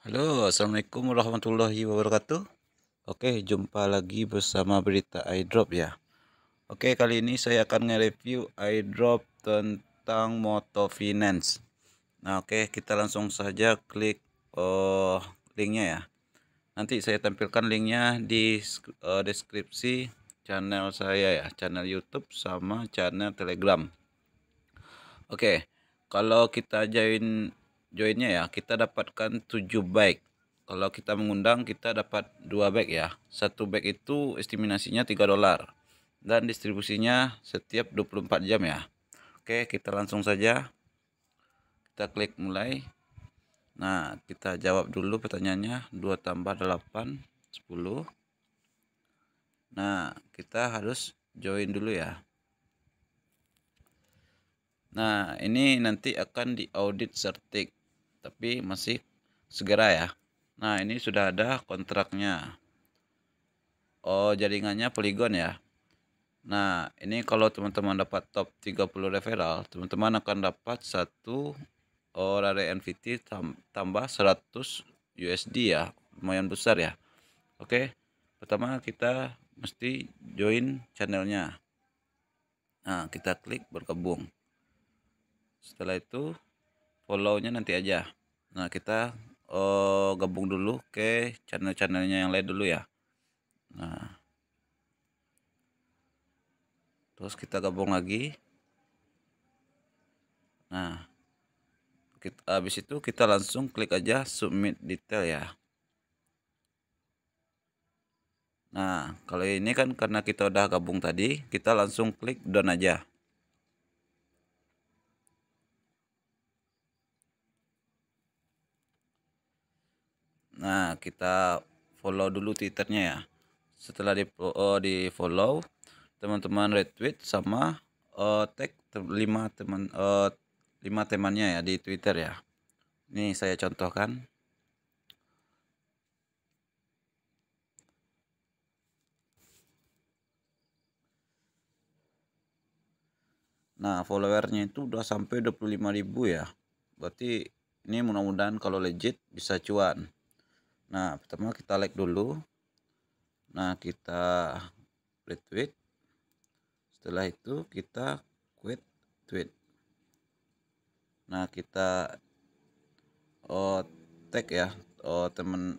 Halo, Assalamualaikum warahmatullahi wabarakatuh Oke, jumpa lagi bersama berita iDrop ya Oke, kali ini saya akan nge-review iDrop tentang Moto Finance Nah oke, kita langsung saja klik uh, linknya ya Nanti saya tampilkan linknya di uh, deskripsi channel saya ya Channel Youtube sama channel Telegram Oke, kalau kita join joinnya ya kita dapatkan 7 bag. kalau kita mengundang kita dapat 2 bag ya satu bag itu estimasinya 3 dolar dan distribusinya setiap 24 jam ya oke kita langsung saja kita klik mulai nah kita jawab dulu pertanyaannya 2 tambah 8 10 nah kita harus join dulu ya nah ini nanti akan diaudit sertik tapi masih segera ya nah ini sudah ada kontraknya oh jaringannya poligon ya Nah, ini kalau teman-teman dapat top 30 referral, teman-teman akan dapat satu oh, rare tambah 100 USD ya. Lumayan besar ya. Oke. Pertama kita mesti join channelnya. Nah, kita klik bergabung. Setelah itu follownya nanti aja nah kita uh, gabung dulu ke channel-channelnya yang lain dulu ya nah terus kita gabung lagi nah kita, habis itu kita langsung klik aja submit detail ya Nah, kalau ini kan karena kita udah gabung tadi, kita langsung klik done aja. nah kita follow dulu twitternya ya setelah di uh, di follow teman-teman retweet sama uh, tag 5 lima teman uh, lima temannya ya di twitter ya ini saya contohkan Nah, followernya itu udah sampai 25.000 ya. Berarti ini mudah-mudahan kalau legit bisa cuan nah pertama kita like dulu nah kita retweet setelah itu kita quit tweet nah kita oh, tag ya oh teman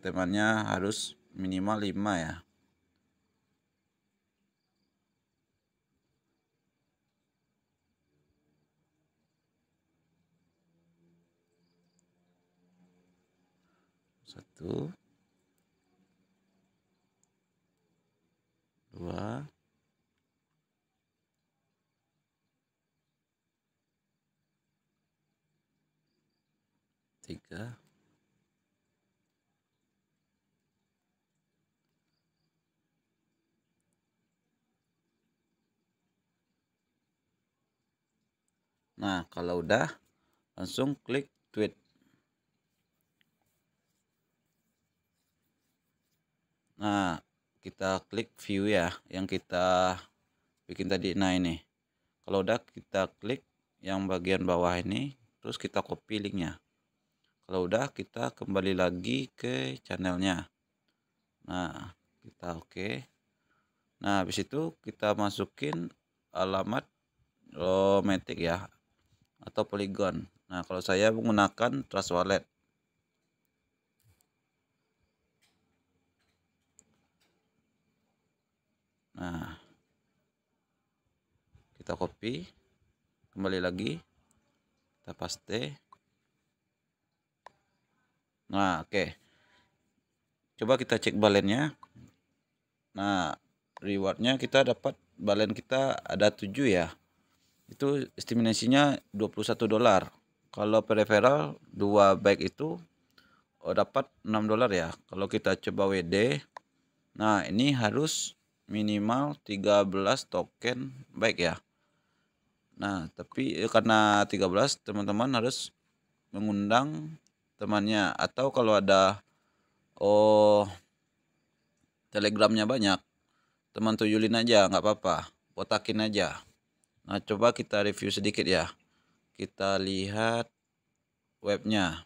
temannya harus minimal 5 ya satu dua tiga Nah, kalau udah langsung klik tweet. Nah, kita klik view ya yang kita bikin tadi. Nah, ini. Kalau udah kita klik yang bagian bawah ini, terus kita copy linknya. Kalau udah kita kembali lagi ke channelnya. Nah, kita oke. Okay. Nah, habis itu kita masukin alamat romantic ya atau Polygon. Nah, kalau saya menggunakan Trust Wallet. kita copy kembali lagi kita paste nah oke okay. coba kita cek balennya nah rewardnya kita dapat balen kita ada 7 ya itu estimasinya 21 dolar kalau peripheral 2 baik itu oh, dapat 6 dolar ya kalau kita coba WD nah ini harus minimal 13 token baik ya Nah, tapi eh, karena 13 teman-teman harus mengundang temannya atau kalau ada oh telegramnya banyak teman tuyulin aja nggak apa-apa botakin aja nah coba kita review sedikit ya kita lihat webnya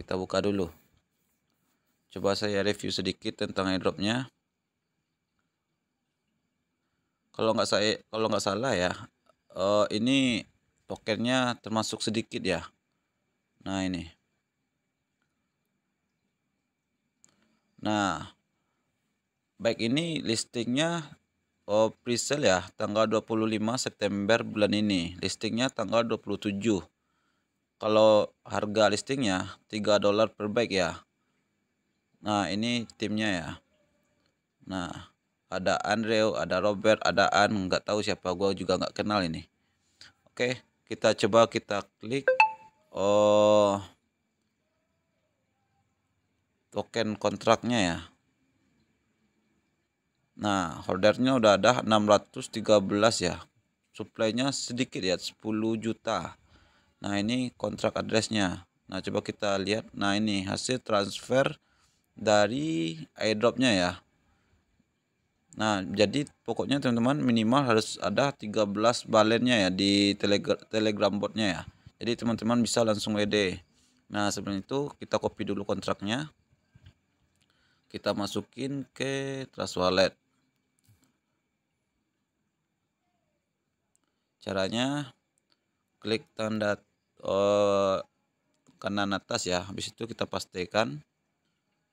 kita buka dulu coba saya review sedikit tentang airdropnya kalau nggak saya kalau nggak salah ya uh, ini pokernya termasuk sedikit ya nah ini nah baik ini listingnya oh, presale ya tanggal 25 September bulan ini listingnya tanggal 27 kalau harga listingnya 3 dolar per bag ya nah ini timnya ya nah ada Andrew, ada Robert, ada An, nggak tahu siapa gue juga nggak kenal ini. Oke, kita coba kita klik oh token kontraknya ya. Nah, holdernya udah ada 613 ya. Supply-nya sedikit ya, 10 juta. Nah, ini kontrak address Nah, coba kita lihat. Nah, ini hasil transfer dari airdrop-nya ya. Nah, jadi pokoknya teman-teman minimal harus ada 13 balennya ya di telegram, telegram botnya ya. Jadi teman-teman bisa langsung WD. Nah, sebelum itu kita copy dulu kontraknya. Kita masukin ke Trust Wallet. Caranya klik tanda uh, kanan atas ya. Habis itu kita pastikan.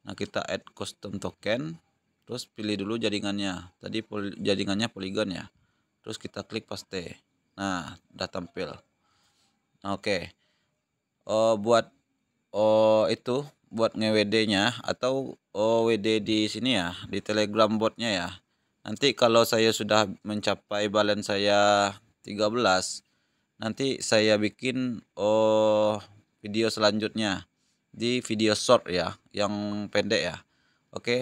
Nah, kita add custom token terus pilih dulu jaringannya tadi poli, jaringannya poligon ya terus kita klik paste nah udah tampil nah, oke okay. oh, eh, buat oh, itu buat ngewd nya atau oh, di sini ya di telegram botnya ya nanti kalau saya sudah mencapai balance saya 13 nanti saya bikin oh video selanjutnya di video short ya yang pendek ya oke okay.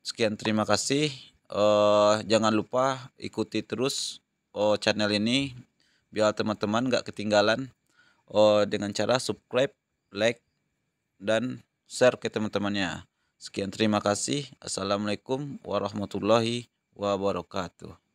Sekian terima kasih. Uh, jangan lupa ikuti terus uh, channel ini biar teman-teman nggak ketinggalan uh, dengan cara subscribe, like, dan share ke teman-temannya. Sekian terima kasih. Assalamualaikum warahmatullahi wabarakatuh.